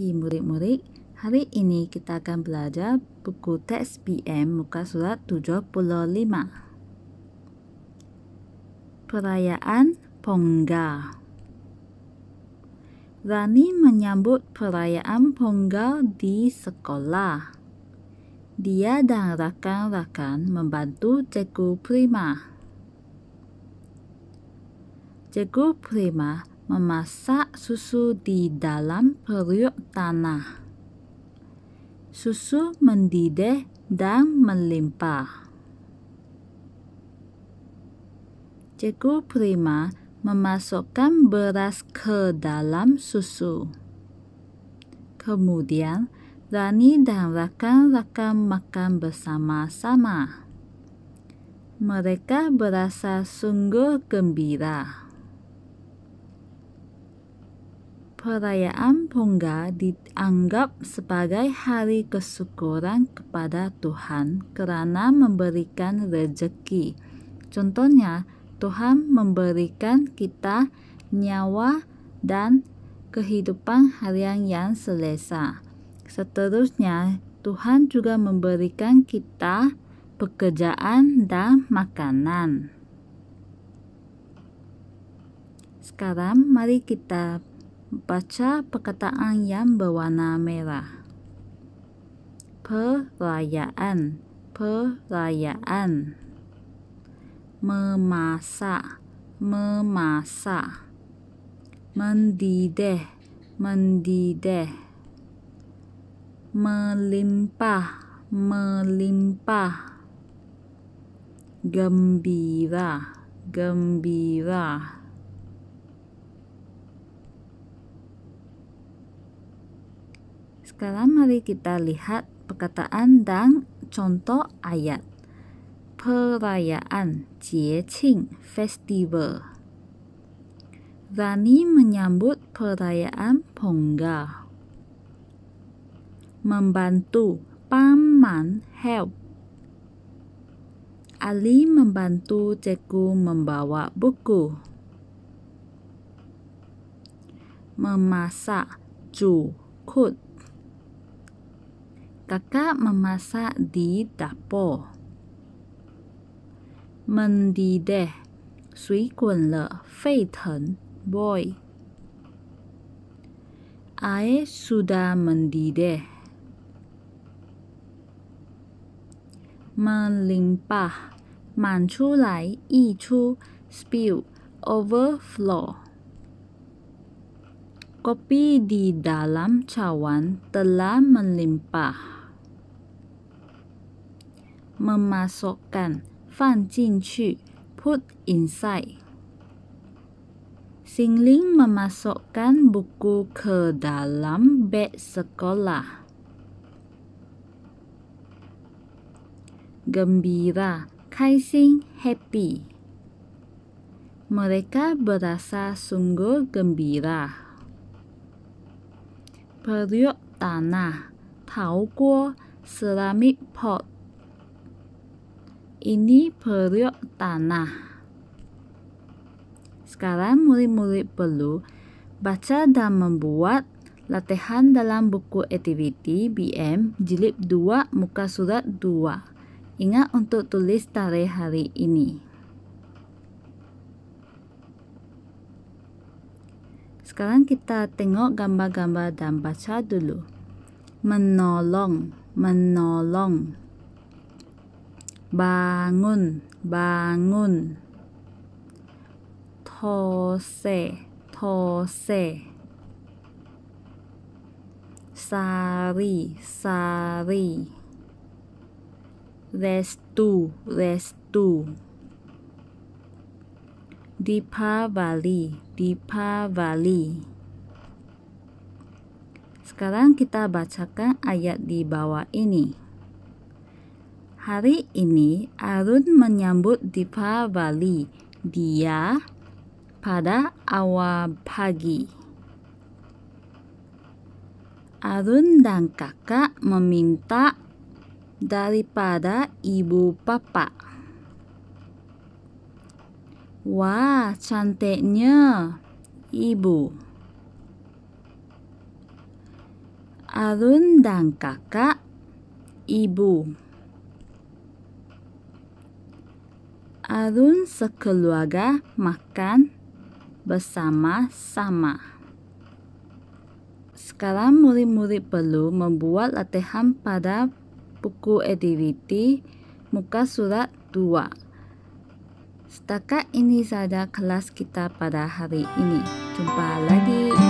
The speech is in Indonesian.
pagi murid-murid Hari ini kita akan belajar buku teks BM muka surat 75 Perayaan Pongga Rani menyambut perayaan Pongga di sekolah Dia dan rakan-rakan membantu Cikgu Prima Cikgu Prima memasak susu di dalam periuk tanah. Susu mendidih dan melimpah. Ceku Prima memasukkan beras ke dalam susu. Kemudian, Rani dan rakan-rakan makan bersama-sama. Mereka berasa sungguh gembira. perayaan Pongga dianggap sebagai hari kesyukuran kepada Tuhan karena memberikan rezeki. Contohnya, Tuhan memberikan kita nyawa dan kehidupan harian yang selesa. Seterusnya, Tuhan juga memberikan kita pekerjaan dan makanan. Sekarang, mari kita Baca perkataan yang berwarna merah. Perayaan, perayaan. Memasak, memasak. Mendidih, mendidih. Melimpah, melimpah. Gembira, gembira Sekarang mari kita lihat perkataan dan contoh ayat. Perayaan, Qing festival. Rani menyambut perayaan Pongga. Membantu, paman, help. Ali membantu Ceku membawa buku. Memasak, cu, kut. Kakak memasak di dapur. Mendidih, 水滚了，沸腾，boil. Air sudah mendidih. Melimpah, spill, overflow. Kopi di dalam cawan telah melimpah. memasukkan, 放进去 put inside. Singling memasukkan buku ke dalam beg sekolah. Gembira, kaising, happy. Mereka berasa sungguh gembira. Periuk tanah, tau guo, ceramic pot. Ini periuk tanah. Sekarang murid-murid perlu baca dan membuat latihan dalam buku aktiviti BM jilid 2 muka surat 2. Ingat untuk tulis tarikh hari ini. Sekarang kita tengok gambar-gambar dan baca dulu. Menolong, menolong. Menolong. bangun bangun tose tose sari sari restu restu Dipavali, Dipavali. Sekarang kita bacakan ayat di bawah ini. Hari ini Arun menyambut Bali dia pada awal pagi. Arun dan kakak meminta daripada ibu papa. Wah, cantiknya ibu. Arun dan kakak ibu. Arun sekeluarga makan bersama-sama. Sekarang murid-murid perlu membuat latihan pada buku aktiviti muka surat 2. Setakat ini saja kelas kita pada hari ini. Jumpa lagi.